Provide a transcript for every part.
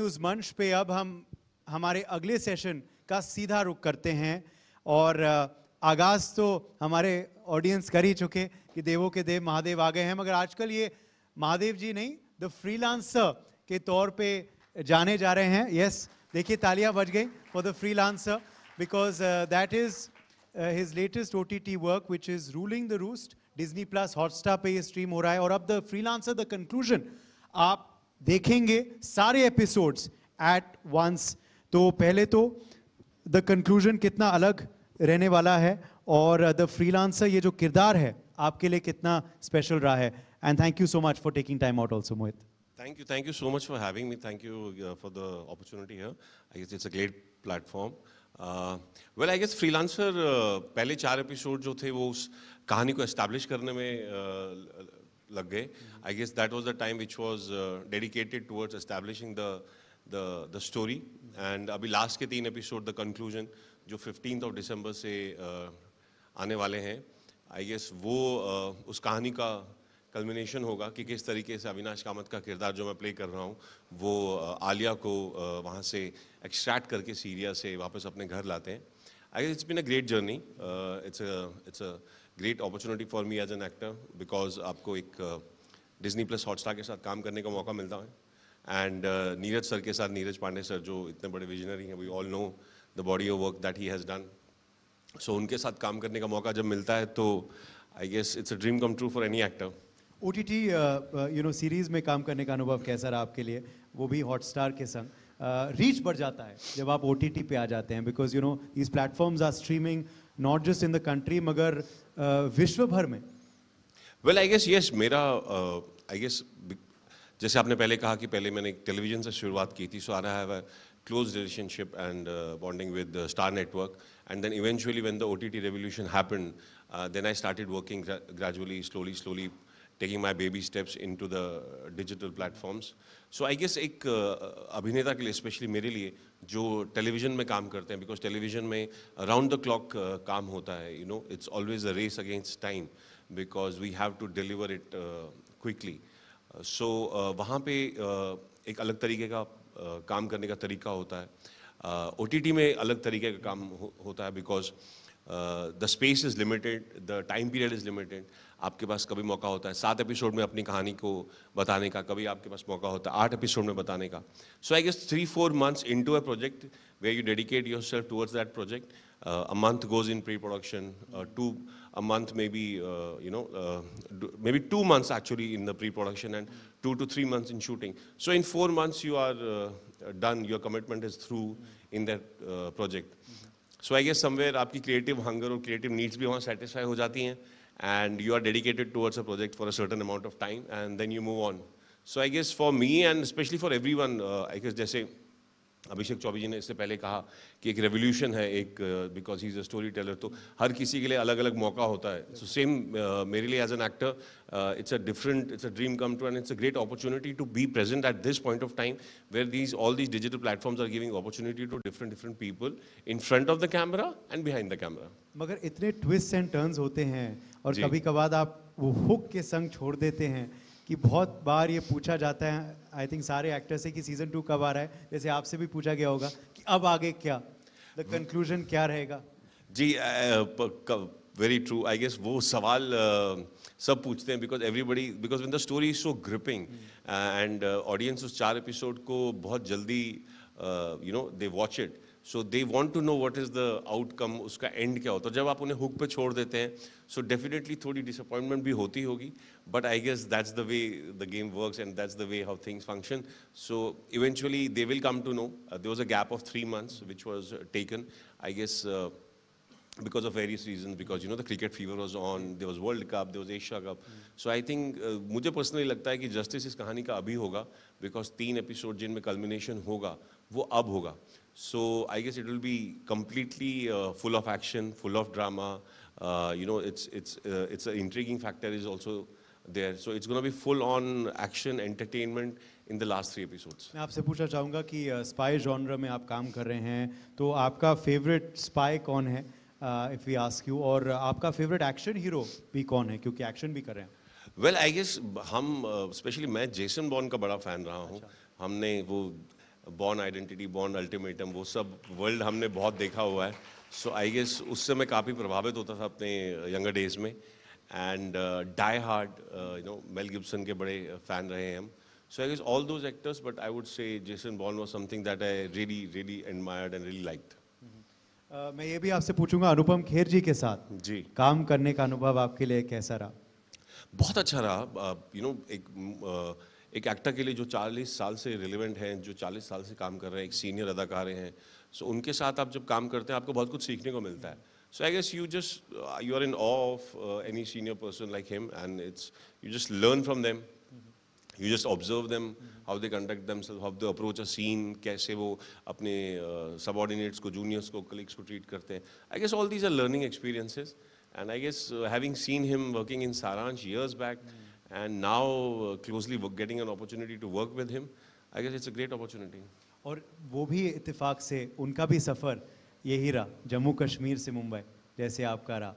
News मंच पे अब हम हमारे अगले सेशन का सीधा रुख करते हैं और आगाज़ तो हमारे ऑडियंस कर ही चुके कि देवों के देव महादेव आ गए हैं मगर आजकल ये महादेव जी नहीं द फ्रीलांसर के तौर पे जाने जा रहे हैं यस देखिए तालियां बज गई for the freelancer because that is his latest O T T work which is ruling the roost Disney plus Hotstar पे ये स्ट्रीम हो रहा है और अब द फ्रीलांसर द कंक्लूजन आप देखेंगे सारे एपिसोड्स एट वंस तो पहले तो द कंक्लूजन कितना अलग रहने वाला है और द फ्रीलांसर ये जो किरदार है आपके लिए कितना स्पेशल रहा है and thank you so much for taking time out also Mohit thank you thank you so much for having me thank you for the opportunity here I guess it's a great platform well I guess freelancer पहले चार episode जो थे वो उस कहानी को establish करने में uh, लग गए I guess that was the time which was dedicated towards establishing the the the story and अभी लास्ट के तीन एपिसोड द कंक्लूजन जो फिफ्टीन ऑफ डिसम्बर से uh, आने वाले हैं आई गेस वो uh, उस कहानी का कल्मिनेशन होगा कि किस तरीके से अविनाश कामत का किरदार जो मैं प्ले कर रहा हूँ वो uh, आलिया को uh, वहाँ से एक्सट्रैक्ट करके सीरिया से वापस अपने घर लाते हैं I guess it's been a great journey it's it's great opportunity for me as an actor because आपको एक डिज्नी प्लस हॉटस्टार के साथ काम करने का मौका मिलता है एंड नीरज सर के साथ नीरज पांडे सर जो इतने बड़े विजनरी हैं we all know the body of work that he has done so उनके साथ काम करने का मौका जब मिलता है तो I guess it's a dream come true for any actor O T T you know series में काम करने का अनुभव कैसा रहा आपके लिए वो भी हॉटस्टार के संग रीच uh, बढ़ जाता है जब आप ओ टी टी पे आ जाते हैं because you know these platforms are streaming not just in the country मगर विश्व भर में वेल आई गेस यस मेरा आई गेस जैसे आपने पहले कहा कि पहले मैंने टेलीविजन से शुरुआत की थी सो आर आई है close relationship and bonding with Star network and then eventually when the O T T revolution happen then I started working gradually slowly slowly taking my baby steps into the digital platforms. So I guess एक अभिनेता के लिए especially मेरे लिए जो television में काम करते हैं because टेलीविजन में around the clock काम होता है you know it's always a race against time because we have to deliver it uh, quickly. So uh, वहाँ पे uh, एक अलग तरीके का uh, काम करने का तरीका होता है ओ uh, में अलग तरीके का काम हो, होता है because uh, Uh, the space is limited. The time period is limited. आपके पास कभी मौका होता है सात एपिसोड में अपनी कहानी को बताने का कभी आपके पास मौका होता है आठ एपिसोड में बताने का so I guess three four months into a project way you dedicate yourself towards that project a month goes in pre-production, uh, two a month maybe uh, you know maybe two months actually in the pre-production and two to three months in shooting. So in four months you are done. Your commitment is through in that project. So I guess somewhere आपकी creative hunger और creative needs भी वहाँ satisfy हो जाती हैं and you are dedicated towards a project for a certain amount of time and then you move on so I guess for me and specially for everyone I guess जैसे अभिषेक चौबे जी ने इससे पहले कहा कि एक रेवोल्यूशन है एक because he is a storyteller तो हर किसी के लिए अलग अलग मौका होता है सो सेम uh, मेरे लिए as an actor it's a different it's a dream come true and it's a great opportunity to be present at this point of time where these all these digital platforms are giving opportunity to different different people in front of the camera and behind the camera मगर इतने twist and turns होते हैं और कभी कभार आप वो hook के संग छोड़ देते हैं कि बहुत बार ये पूछा जाता है आई थिंक सारे एक्टर से कि सीजन टू कब आ रहा है जैसे आपसे भी पूछा गया होगा कि अब आगे क्या द कंक्लूजन hmm. क्या रहेगा जी वेरी ट्रू आई गेस वो सवाल सब पूछते हैं because everybody because one the story is so gripping and audience उस चार एपिसोड को बहुत जल्दी you know they watch it so they want to know what is the outcome उसका एंड क्या होता है जब आप उन्हें हुक पे छोड़ देते हैं सो so डेफिनेटली थोड़ी डिसअपॉइंटमेंट भी होती होगी but I guess that's the way the game works and that's the way how things function so eventually they will come to know they was a gap of three months which was taken I guess because of various reasons because you know the cricket fever was on there was world cup there was asia cup mm. so i think uh, mujhe personally lagta hai ki justice is kahani ka abhi hoga because teen episode jinme culmination hoga wo ab hoga So I guess it will be completely uh, full of action, full of drama. Uh, you know, it's it's uh, it's an intriguing factor is also there. So it's going to be full on action entertainment in the last three episodes. मैं आपसे पूछना चाहूँगा कि spy genre में आप काम कर रहे हैं तो आपका फेवरेट स्पाई कौन है इफ़ वी आस्क यू और आपका फेवरेट एक्शन हीरो भी कौन है क्योंकि एक्शन भी कर रहे हैं वेल आई गेस हम specially main jason bond ka bada fan raha hu humne wo Bourne Identity Bourne Ultimatum वो सब वर्ल्ड हमने बहुत देखा हुआ है सो आई गेस उससे मैं काफ़ी प्रभावित होता था अपने यंगर डेज में and Die Hard you know Mel Gibson के बड़े फ़ैन रहे हैं हम so I guess all those actors but I would say Jason Bourne was something that I really really admired and really liked मैं ये भी आपसे पूछूंगा अनुपम खेर जी के साथ जी काम करने का अनुभव आपके लिए कैसा रहा बहुत अच्छा रहा you uh, know you know, एक uh, एक एक्टर के लिए जो 40 साल से रिलेवेंट हैं जो 40 साल से काम कर रहे हैं एक सीनियर अदाकार हैं सो so, उनके साथ आप जब काम करते हैं आपको बहुत कुछ सीखने को मिलता है so I guess you just you are in awe of any senior person like him and it's you just learn from them you just observe them how they conduct them how they approach a scene कैसे वो अपने subordinates uh, को juniors को colleagues को treat करते हैं I guess all these are learning experiences and I guess having seen him working in Saransh years back and now uh, closely getting an opportunity to work with him, I guess it's a great opportunity. और वो भी इत्तेफाक से उनका भी सफ़र यही रहा जम्मू कश्मीर से मुंबई जैसे आपका रहा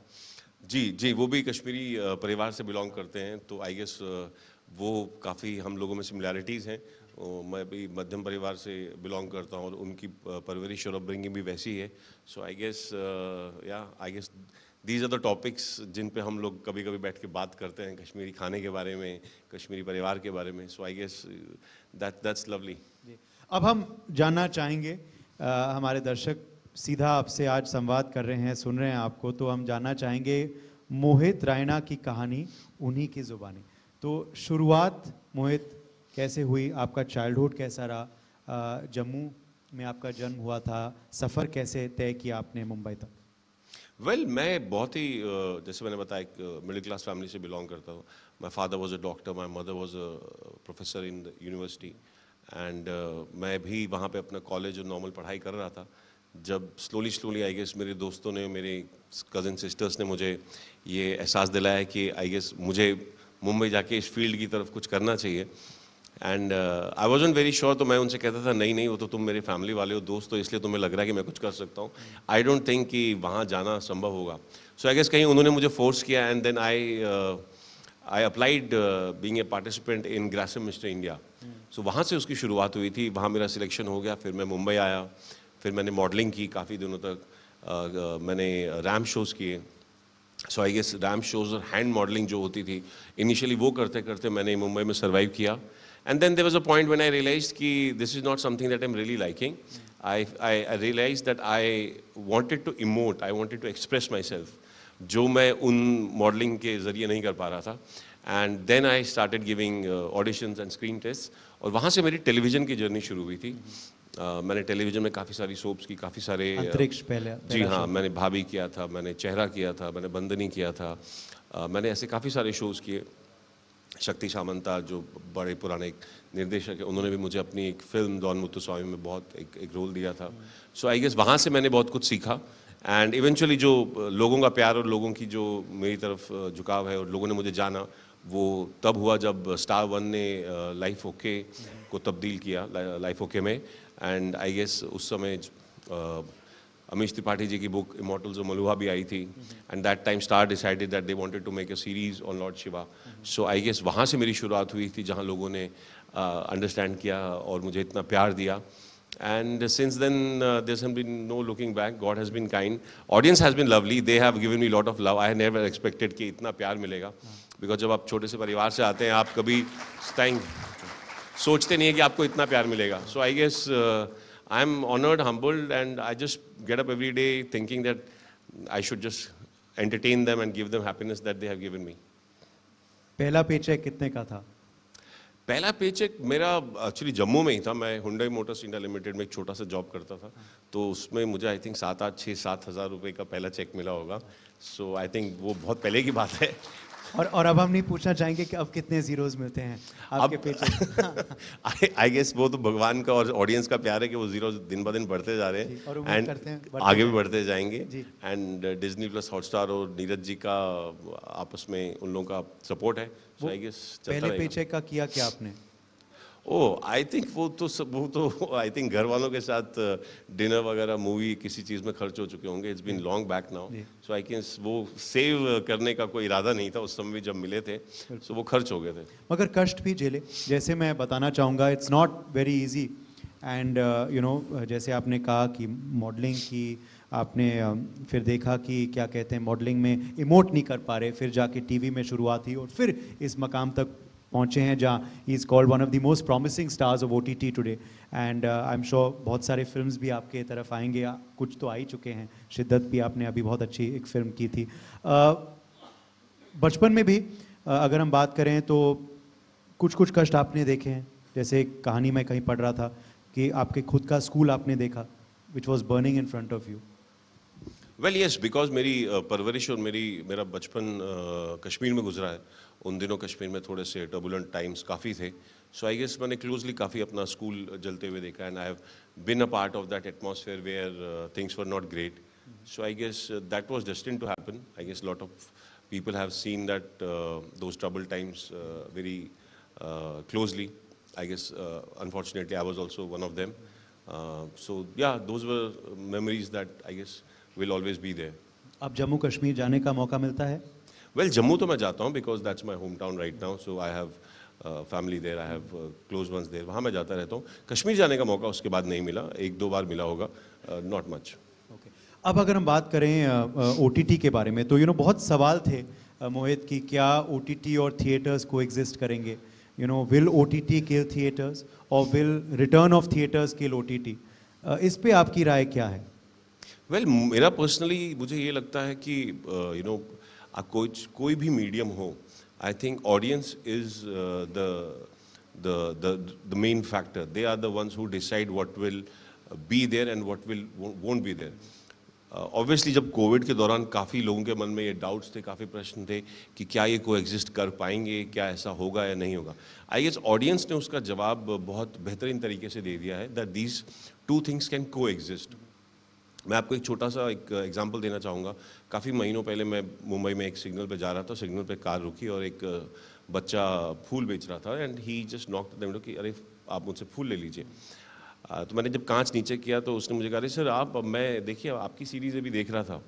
जी जी वो भी कश्मीरी परिवार से बिलोंग करते हैं तो आई गेस वो काफ़ी हम लोगों में सिमिलैरिटीज़ हैं मैं भी मध्यम परिवार से बिलोंग करता हूँ और उनकी परवरिश और अपब्रिंगिंग भी वैसी है so I guess yeah I guess these are the topics जिन पे हम लोग कभी कभी बैठ के बात करते हैं कश्मीरी खाने के बारे में कश्मीरी परिवार के बारे में so I guess that that's lovely अब हम जानना चाहेंगे आ, uh, हमारे दर्शक सीधा आपसे आज संवाद कर रहे हैं सुन रहे हैं आपको तो हम जानना चाहेंगे मोहित रायना की कहानी उन्हीं की ज़ुबानी तो शुरुआत मोहित कैसे हुई आपका चाइल्डहुड कैसा रहा uh, जम्मू में आपका जन्म हुआ था सफ़र कैसे तय किया आपने मुंबई तक वेल well, मैं बहुत ही जैसे मैंने बताया एक मिडिल क्लास फैमिली से बिलोंग करता हूँ my father was a doctor my mother was a professor in the university and मैं भी वहाँ पे अपना कॉलेज और नॉर्मल पढ़ाई कर रहा था जब स्लोली स्लोली आई गेस मेरे दोस्तों ने मेरे कज़न सिस्टर्स ने मुझे ये एहसास दिलाया कि आई गेस मुझे मुंबई जाके इस फील्ड की तरफ कुछ करना चाहिए and I was very sure तो मैं उनसे कहता था नहीं नहीं वो तो तुम मेरे फैमिली वाले हो दोस्त हो इसलिए तुम्हें लग रहा है कि मैं कुछ कर सकता हूँ आई डोंट थिंक कि वहाँ जाना संभव होगा सो आई गेस कहीं उन्होंने मुझे फोर्स किया and then I I applied being a participant in Grasim Mister India सो वहाँ से उसकी शुरुआत हुई थी वहाँ मेरा सिलेक्शन हो गया फिर मैं मुंबई आया फिर मैंने मॉडलिंग की काफ़ी दिनों तक uh, uh, मैंने रैम शोज़ किए so I guess ramp shows और हैंड मॉडलिंग जो होती थी इनिशियली वो करते करते मैंने मुंबई में सर्वाइव किया And then there was a point when I realized ki, this is not something that I'm really liking. I, I, I realized that I wanted to emote, I wanted to express myself, जो मैं उन modelling के ज़रिए नहीं कर पा रहा था and then I started giving auditions and screen test और वहाँ से मेरी टेलीविज़न की जर्नी शुरू हुई थी Uh, मैंने टेलीविजन में काफ़ी सारी सोप्स की काफ़ी सारे uh, अंतरिक्ष पहले जी हाँ मैंने भाभी किया था मैंने चेहरा किया था मैंने बंदनी किया था uh, मैंने ऐसे काफ़ी सारे शोज़ किए शक्ति सामंता जो बड़े पुराने निर्देशक है उन्होंने भी मुझे अपनी एक फिल्म डॉन मुत्तुस्वामी में बहुत एक एक रोल दिया था सो आई गेस वहाँ से मैंने बहुत कुछ सीखा एंड इवेंचुअली जो लोगों का प्यार और लोगों की जो मेरी तरफ झुकाव है और लोगों ने मुझे जाना वो तब हुआ जब स्टार वन ने लाइफ ओके को तब्दील किया लाइफ ओके में एंड आई गेस उस समय Amish Tripathi ji ki book Immortals of Maluha bhi aayi thi and that time Star decided that they wanted to make a series on Lord Shiva so I guess वहाँ से मेरी शुरुआत हुई थी जहाँ लोगों ने अंडरस्टैंड किया और मुझे इतना प्यार दिया and since then uh, there's been no looking back god has been kind audience has been lovely they have given me a lot of love i never expected ki itna pyar milega because jab aap chote se parivar se aate hain aap kabhi thank सोचते नहीं है कि आपको इतना प्यार मिलेगा so I guess I'm honored, humbled, and I just get up every day thinking that I should just entertain them and give them happiness that they have given me. पहला paycheck कितने का था पहला पेचेक मेरा actually Jammu में ही था मैं Hyundai Motors India limited में एक छोटा सा जॉब करता था तो उसमें मुझे आई थिंक सात आठ छः सात हज़ार रुपये का पहला चेक मिला होगा सो आई थिंक वो बहुत पहले की बात है और और अब हम नहीं पूछना चाहेंगे कि अब कितने जीरोस मिलते हैं आपके पेज आई गेस वो तो भगवान का और ऑडियंस का प्यार है कि वो जीरो दिन ब दिन बढ़ते जा रहे हैं एंड आगे भी बढ़ते जाएंगे एंड डिज्नी प्लस हॉटस्टार और नीरज जी का uh, आपस में उन लोगों का सपोर्ट है पहले पेचेक का किया क्या आपने ओ आई थिंक वो तो सब वो तो आई थिंक घर वालों के साथ डिनर uh, वगैरह मूवी किसी चीज़ में खर्च हो चुके होंगे it's been long back now so I can वो सेव uh, करने का कोई इरादा नहीं था उस समय भी जब मिले थे सो so वो खर्च हो गए थे मगर कष्ट भी झेले जैसे मैं बताना चाहूँगा it's not very easy and you know जैसे आपने कहा कि मॉडलिंग की आपने um, फिर देखा कि क्या कहते हैं मॉडलिंग में इमोट नहीं कर पा रहे फिर जाके टीवी में शुरुआत हुई और फिर इस मकाम तक पहुंचे हैं जहाँ is called one of the most promising stars of O T T today and I am sure बहुत सारे फिल्म भी आपके तरफ आएंगे कुछ तो आ ही चुके हैं शिद्दत भी आपने अभी बहुत अच्छी एक फिल्म की थी uh, बचपन में भी uh, अगर हम बात करें तो कुछ कुछ कष्ट आपने देखे हैं जैसे एक कहानी मैं कहीं पढ़ रहा था कि आपके खुद का स्कूल आपने देखा which was burning in front of you well yes because मेरी परवरिश और मेरी मेरा बचपन कश्मीर में गुजरा है उन दिनों कश्मीर में थोड़े से टर्बुलेंट टाइम्स काफ़ी थे सो आई गेस मैंने क्लोजली काफ़ी अपना स्कूल जलते हुए देखा and I have been a part of that atmosphere where things were not great so I guess that was destined to happen I guess lot of people have seen that those trouble times very closely I guess unfortunately I was also one of them so yeah those memories that I guess will always be there अब जम्मू कश्मीर जाने का मौका मिलता है well Jammu तो मैं जाता हूँ because that's my home town right now. So I have family there I have close ones there वहाँ मैं जाता रहता हूँ कश्मीर जाने का मौका उसके बाद नहीं मिला एक दो बार मिला होगा नॉट मच ओके अब अगर हम बात करें ओ uh, uh के बारे में तो यू you नो know, बहुत सवाल थे uh, मोहित कि क्या ओ और थिएटर्स को एग्जिस्ट करेंगे you know will O T T kill theatres or will return of theatres kill O T T इस पर आपकी राय क्या है वेल well, मेरा पर्सनली मुझे ये लगता है कि you uh, know you know, कोई कोई भी मीडियम हो I think audience is the the, the, the main factor. They are the ones who decide what will uh, be there and what will won't be there. Obviously uh, जब covid के दौरान काफ़ी लोगों के मन में ये डाउट्स थे काफ़ी प्रश्न थे कि क्या ये को एग्जिस्ट कर पाएंगे क्या ऐसा होगा या नहीं होगा आई गेस ऑडियंस ने उसका जवाब बहुत बेहतरीन तरीके से दे दिया है that these two things can coexist मैं आपको एक छोटा सा एक एग्जांपल देना चाहूँगा काफ़ी महीनों पहले मैं मुंबई में एक सिग्नल पे जा रहा था सिग्नल पे कार रुकी और एक बच्चा फूल बेच रहा था एंड ही जस्ट नॉक दम कि अरे आप मुझसे फूल ले लीजिए तो मैंने जब कांच नीचे किया तो उसने मुझे कहा अरे सर आप मैं देखिए आपकी सीरीज अभी देख रहा था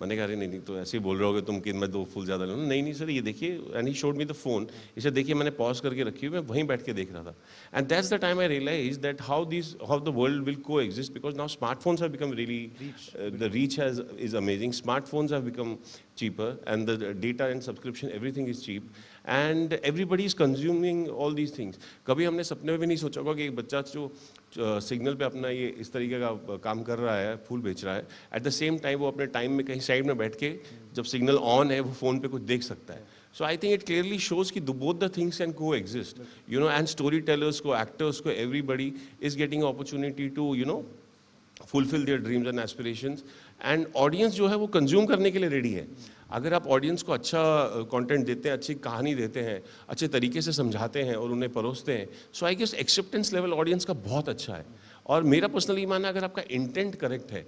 मैंने कहा अरे नहीं नहीं तो ऐसे ही बोल रहे होगे तुम कि मैं दो फूल ज़्यादा लूँ नहीं नहीं सर ये देखिए and he showed me the phone इसे देखिए मैंने पॉज करके रखी हुई मैं वहीं बैठ के देख रहा था and that's the time I realise that how this how the world will coexist because now smartphones have become really the reach has is amazing smartphones have become cheaper and the data and subscription everything is cheap and everybody is consuming all these things कभी हमने सपने में भी नहीं सोचा होगा कि एक बच्चा जो सिग्नल पे अपना ये इस तरीके का काम कर रहा है फूल बेच रहा है एट द सेम टाइम वो अपने टाइम में कहीं साइड में बैठ के जब सिग्नल ऑन है वो फ़ोन पे कुछ देख सकता है so I think it clearly shows कि both the things can coexist you know and story tellers को एक्टर्स को everybody is getting opportunity to you know fulfil their dreams and aspirations and audience जो है वो consume करने के लिए ready है अगर आप ऑडियंस को अच्छा कंटेंट देते हैं अच्छी कहानी देते हैं अच्छे तरीके से समझाते हैं और उन्हें परोसते हैं so I guess acceptance level audience का बहुत अच्छा है और मेरा पर्सनली मानना अगर आपका इंटेंट करेक्ट है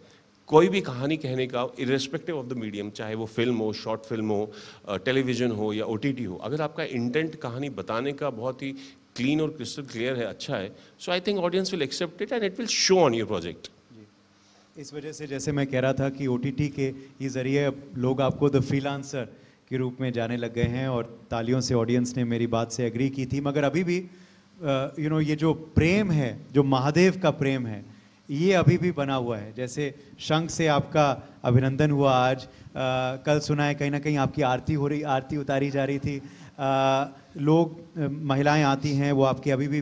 कोई भी कहानी कहने का इरेस्पेक्टिव ऑफ द मीडियम चाहे वो फिल्म हो शॉर्ट फिल्म हो टेलीविजन हो या ओ हो अगर आपका इंटेंट कहानी बताने का बहुत ही क्लीन और क्रिस्टल क्लियर है अच्छा है so I think audience will accept it and it will show on your project इस वजह से जैसे मैं कह रहा था कि ओ के ये ज़रिए लोग आपको द फ्रीलांसर के रूप में जाने लग गए हैं और तालियों से ऑडियंस ने मेरी बात से एग्री की थी मगर अभी भी यू नो ये जो प्रेम है जो महादेव का प्रेम है ये अभी भी बना हुआ है जैसे शंख से आपका अभिनंदन हुआ आज uh, कल सुना है कहीं ना कहीं आपकी आरती हो रही आरती उतारी जा रही थी uh, लोग महिलाएं आती हैं वो आपके अभी भी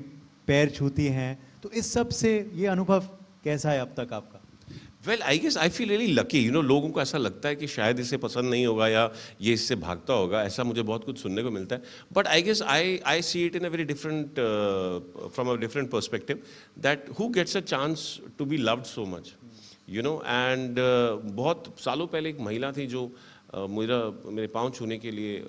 पैर छूती हैं तो इस सब से ये अनुभव कैसा है अब तक आपका well I guess I feel really lucky you know लोगों को ऐसा लगता है कि शायद इसे पसंद नहीं होगा या ये इससे भागता होगा ऐसा मुझे बहुत कुछ सुनने को मिलता है but I guess I I see it in a very different from a different perspective that who gets a chance to be loved so much you know and बहुत सालों पहले एक महिला थी जो uh, मेरा मेरे पाँव छूने के लिए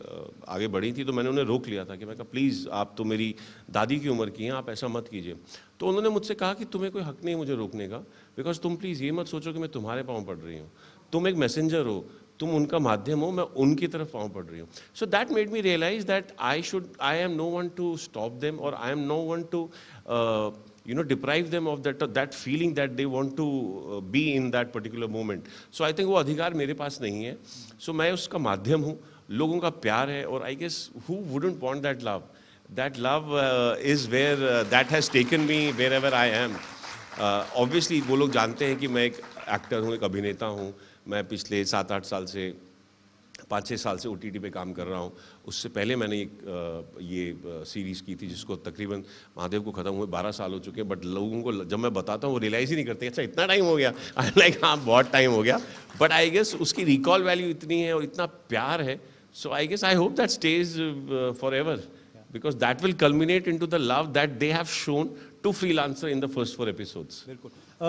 आगे बढ़ी थी तो मैंने उन्हें रोक लिया था कि मैं कहा प्लीज़ आप तो मेरी दादी की उम्र की हैं आप ऐसा मत कीजिए तो उन्होंने मुझसे कहा कि तुम्हें कोई हक नहीं मुझे रोकने का बिकॉज तुम प्लीज़ ये मत सोचो कि मैं तुम्हारे पाँव पड़ रही हूँ तुम एक मैसेंजर हो तुम उनका माध्यम हो मैं उनकी तरफ पाँव पड़ रही हूँ so that made me realise that I should I am no one to stop them और I am no one to you know, deprive them of that, uh, that feeling that they want to uh, be in that particular moment. So I think वो अधिकार मेरे पास नहीं है सो so, मैं उसका माध्यम हूँ लोगों का प्यार है और I guess who wouldn't want that love that love is where that has taken me wherever I am obviously वो लोग जानते हैं कि मैं एक एक्टर हूँ एक अभिनेता हूँ मैं पिछले सात आठ साल से पाँच छः साल से ओ टी पे काम कर रहा हूँ उससे पहले मैंने एक ये सीरीज़ की थी जिसको तकरीबन महादेव को ख़त्म हुए बारह साल हो चुके हैं बट लोगों को जब मैं बताता हूँ वो रियलाइज़ ही नहीं करते अच्छा इतना टाइम हो गया आई लाइक हाँ बहुत टाइम हो गया बट आई गेस उसकी रिकॉल वैल्यू इतनी है और इतना प्यार है so I guess I hope that stays forever will that in to the love that they have shown to to freelancer in the first four episodes बिल्कुल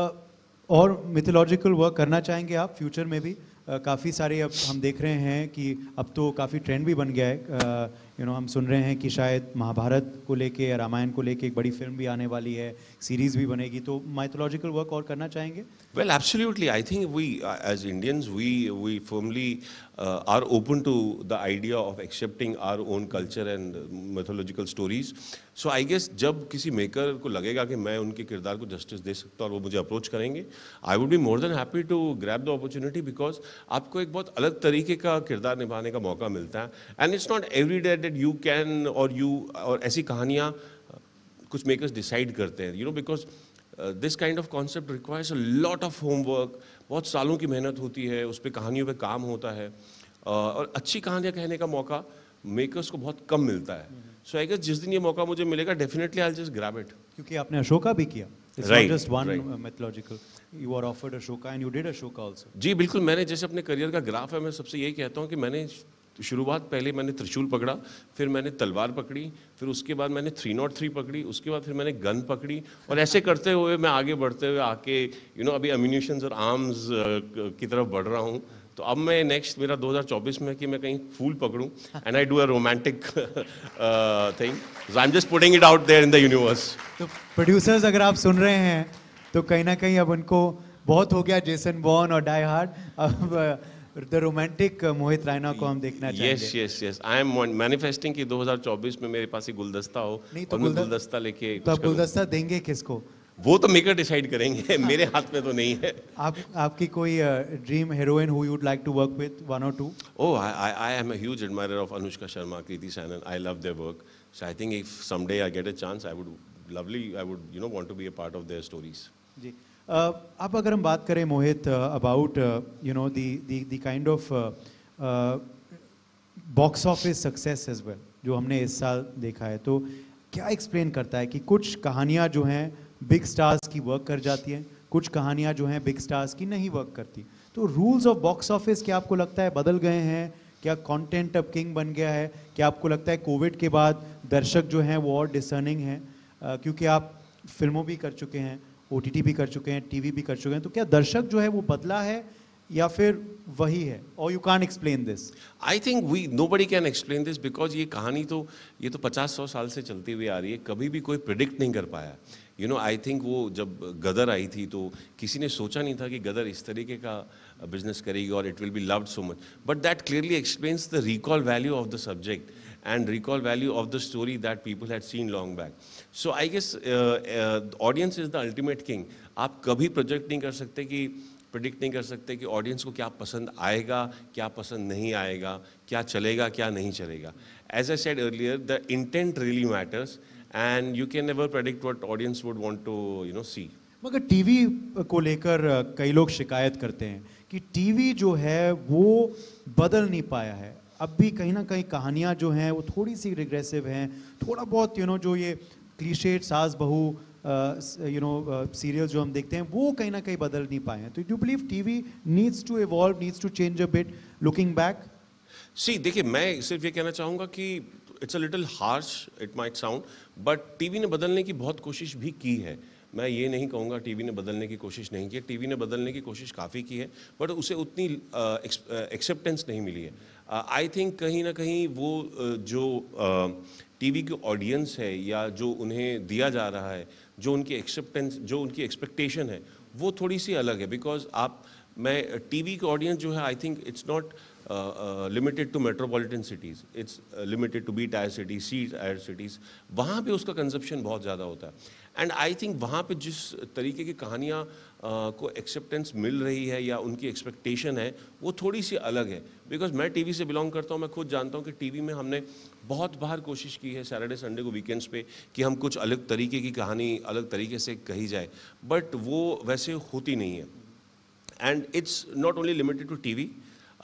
और mythological work करना चाहेंगे आप फ्यूचर में भी काफ़ी सारे अब हम देख रहे हैं कि अब तो काफ़ी ट्रेंड भी बन गया है यू नो हम सुन रहे हैं कि शायद महाभारत को लेके या रामायण को लेके एक बड़ी फिल्म भी आने वाली है सीरीज भी बनेगी तो माइथोलॉजिकल वर्क और करना चाहेंगे well absolutely I think we as Indians we we firmly are open to the idea of accepting our own culture and mythological stories so I guess जब किसी मेकर को लगेगा कि मैं उनके किरदार को जस्टिस दे सकता हूँ और वो मुझे अप्रोच करेंगे I would be more than happy to grab the opportunity because आपको एक बहुत अलग तरीके का किरदार निभाने का मौका मिलता है and it's not every day that you can और यू और ऐसी कहानियाँ uh, कुछ मेकर्स डिसाइड करते हैं you know because this kind of concept requires a lot of homework बहुत सालों की मेहनत होती है उस पर कहानियों पर काम होता है uh, और अच्छी कहानियाँ कहने का मौका मेकर्स को बहुत कम मिलता है सो आई गेस जिस दिन ये मौका मुझे मिलेगा definitely I just grab it क्योंकि आपने अशोका भी किया जी बिल्कुल मैंने जैसे अपने करियर का ग्राफ है मैं सबसे यही कहता हूँ कि मैंने तो शुरुआत पहले मैंने त्रिशूल पकड़ा फिर मैंने तलवार पकड़ी फिर उसके बाद मैंने थ्री नॉट थ्री पकड़ी उसके बाद फिर मैंने गन पकड़ी और ऐसे करते हुए मैं आगे बढ़ते हुए आके यू नो अभी अम्यूनिशंस और आर्म्स की तरफ बढ़ रहा हूँ तो अब मैं नेक्स्ट मेरा 2024 में कि मैं कहीं फूल पकड़ूं and I do a romantic thing I am just putting it out there in the universe तो प्रोड्यूसर्स अगर आप सुन रहे हैं तो कहीं ना कहीं अब उनको बहुत हो गया जेसन बॉर्न और डाई हार्ड अब the romantic uh, Mohit Raina को हम देखना yes, चाहेंगे yes yes yes I am manifesting कि 2024 में मेरे पास ही गुलदस्ता हो नहीं तो गुलदस्ता गुलदस्ता लेके तो आप गुलदस्ता देंगे किसको वो तो मेकर डिसाइड करेंगे मेरे हाथ में तो नहीं है आप आपकी कोई dream heroine who you would like to work with one or two oh I I am a huge admirer of Anushka Sharma Kriti Sanon I love their work so I think if someday I get a chance I would lovely I would you know want to be a part of their stories जी अब uh, अगर हम बात करें Mohit about you know the kind of box office success as well जो हमने इस साल देखा है तो क्या एक्सप्लेन करता है कि कुछ कहानियाँ जो हैं बिग स्टार्स की वर्क कर जाती हैं कुछ कहानियाँ जो हैं बिग स्टार्स की नहीं वर्क करती तो रूल्स ऑफ बॉक्स ऑफिस क्या आपको लगता है बदल गए हैं क्या कंटेंट अब किंग बन गया है क्या आपको लगता है कोविड के बाद दर्शक जो हैं वो और डिसर्निंग हैं uh, क्योंकि आप फिल्मों भी कर चुके हैं ओ भी कर चुके हैं टीवी भी कर चुके हैं तो क्या दर्शक जो है वो बदला है या फिर वही है और you can explain this I think we nobody can explain this because ये कहानी तो ये तो पचास सौ साल से चलती हुई आ रही है कभी भी कोई प्रिडिक्ट नहीं कर पाया यू नो आई थिंक वो जब गदर आई थी तो किसी ने सोचा नहीं था कि गदर इस तरीके का बिजनेस करेगी और it will be loved so much but that clearly explains the recall value of the subject and recall value of the story that people had seen long back. So I guess uh, uh, audience is the ultimate king. आप कभी project नहीं कर सकते कि predict नहीं कर सकते कि audience को क्या पसंद आएगा क्या पसंद नहीं आएगा क्या चलेगा क्या नहीं चलेगा As I said earlier, the intent really matters and you can never predict what audience would want to you know see. मगर टीवी को लेकर कई लोग शिकायत करते हैं कि टीवी जो है वो बदल नहीं पाया है अब भी कहीं ना कहीं कहानियाँ जो हैं वो थोड़ी सी रिग्रेसिव हैं थोड़ा बहुत यू नो जो ये क्लीशेड सास बहू यू नो सीरियल जो हम देखते हैं वो कहीं ना कहीं बदल नहीं पाए हैं तो you believe T V needs to evolve needs to change a bit looking back see देखिए मैं सिर्फ ये कहना चाहूँगा कि it's a little harsh it might sound but we ने बदलने की बहुत कोशिश भी की है मैं ये नहीं कहूँगा टीवी ने बदलने की कोशिश नहीं की है टीवी ने बदलने की कोशिश काफ़ी की है बट उसे उतनी एक्सेप्टेंस नहीं मिली है आई थिंक कहीं ना कहीं वो जो टीवी की ऑडियंस है या जो उन्हें दिया जा रहा है जो उनकी एक्सेप्टेंस जो उनकी एक्सपेक्टेशन है वो थोड़ी सी अलग है बिकॉज आप मैं टीवी की ऑडियंस जो है I think it's not limited to metropolitan cities it's limited to B tier cities C tier cities वहाँ पे उसका कंजप्शन बहुत ज़्यादा होता है एंड आई थिंक वहाँ पे जिस तरीके की कहानियाँ को एक्सेप्टेंस मिल रही है या उनकी एक्सपेक्टेशन है वो थोड़ी सी अलग है बिकॉज मैं टीवी से बिलोंग करता हूँ मैं खुद जानता हूँ कि टीवी में हमने बहुत बार कोशिश की है सैटरडे संडे को वीकेंड्स पे कि हम कुछ अलग तरीके की कहानी अलग तरीके से कही जाए बट वो वैसे होती नहीं है and it's not only limited to T V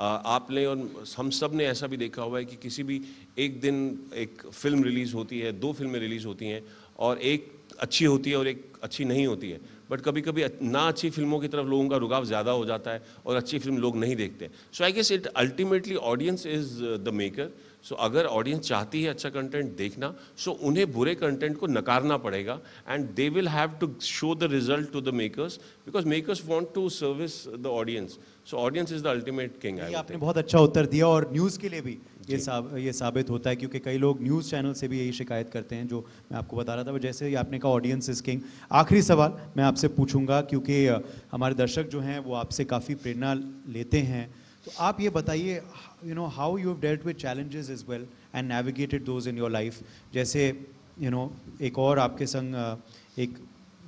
आपने और हम सब ने ऐसा भी देखा हुआ है कि किसी भी एक दिन एक फिल्म रिलीज़ होती है दो फिल्में रिलीज़ होती हैं और एक अच्छी होती है और एक अच्छी नहीं होती है बट कभी कभी ना अच्छी फिल्मों की तरफ लोगों का रुकाव ज़्यादा हो जाता है और अच्छी फिल्म लोग नहीं देखते so I guess it ultimately audience is the maker so अगर ऑडियंस चाहती है अच्छा कंटेंट देखना सो so उन्हें बुरे कंटेंट को नकारना पड़ेगा and they will have to show the result to the makers because makers want to service the audience so audience is the ultimate king आपने बहुत अच्छा उत्तर दिया और न्यूज़ के लिए भी ये साब ये साबित होता है क्योंकि कई लोग न्यूज़ चैनल से भी यही शिकायत करते हैं जो मैं आपको बता रहा था वो जैसे ही आपने कहा ऑडियंस इज किंग आखिरी सवाल मैं आपसे पूछूंगा क्योंकि हमारे दर्शक जो हैं वो आपसे काफ़ी प्रेरणा लेते हैं तो आप ये बताइए you know how you have dealt with challenges as well and navigated those in your life जैसे यू नो एक और आपके संग एक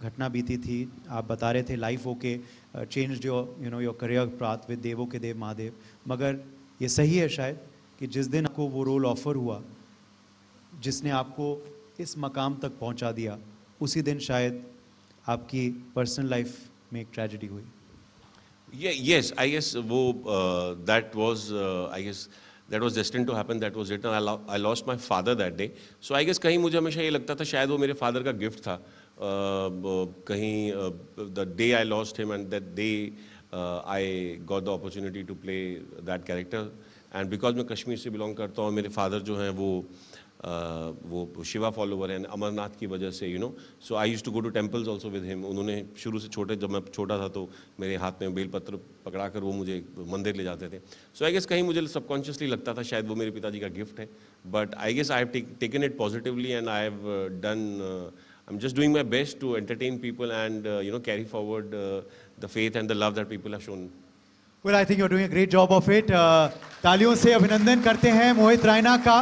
घटना बीती थी आप बता रहे थे life okay okay, change your you know your career path with Devon Ke देव महादेव मगर ये सही है शायद कि जिस दिन आपको वो रोल ऑफर हुआ जिसने आपको इस मकाम तक पहुंचा दिया उसी दिन शायद आपकी पर्सनल लाइफ में एक ट्रेजिडी हुई येस आई गेस वो that was I guess that was guess, to happen that was happen, I lost my father that day so I guess कहीं मुझे हमेशा ये लगता था शायद वो मेरे फादर का गिफ्ट था. कहीं the day I lost him and that day I got the opportunity to play that character and because मैं कश्मीर से बिलोंग करता हूँ मेरे फादर जो हैं वो वो शिवा फॉलोवर हैं अमरनाथ की वजह से you know so I use to go to temples also with him उन्होंने शुरू से छोटे जब मैं छोटा था तो मेरे हाथ में बेलपत्र पकड़ा कर वो मुझे मंदिर ले जाते थे सो आई गेस कहीं मुझे सबकॉन्शियसली लगता था शायद वो मेरे पिताजी का गिफ्ट है but I guess I have taken it positively and I have done I'm just doing my best to entertain people and uh, you know carry forward uh, the faith and the love that people have shown. Well, I think you're doing a great job of it. Uh, तालियों से अभिनंदन करते हैं मोहित रायना का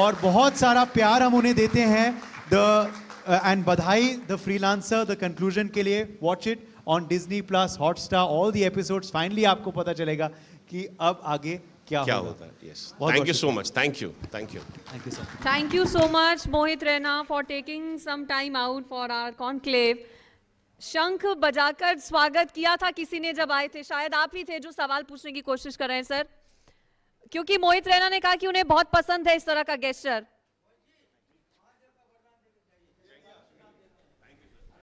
और बहुत सारा प्यार हम उन्हें देते हैं द एंड बधाई द फ्रीलांसर द कंक्लूजन के लिए watch it on Disney plus Hotstar all the episodes finally आपको पता चलेगा कि अब आगे क्या, क्या होगा yes thank you so much thank you thank you thank you sir thank you so much Mohit Raina for taking some time out for our conclave शंख बजाकर स्वागत किया था किसी ने जब आए थे शायद आप ही थे जो सवाल पूछने की कोशिश कर रहे हैं सर क्योंकि मोहित रैना ने कहा कि उन्हें बहुत पसंद है इस तरह का गेस्टर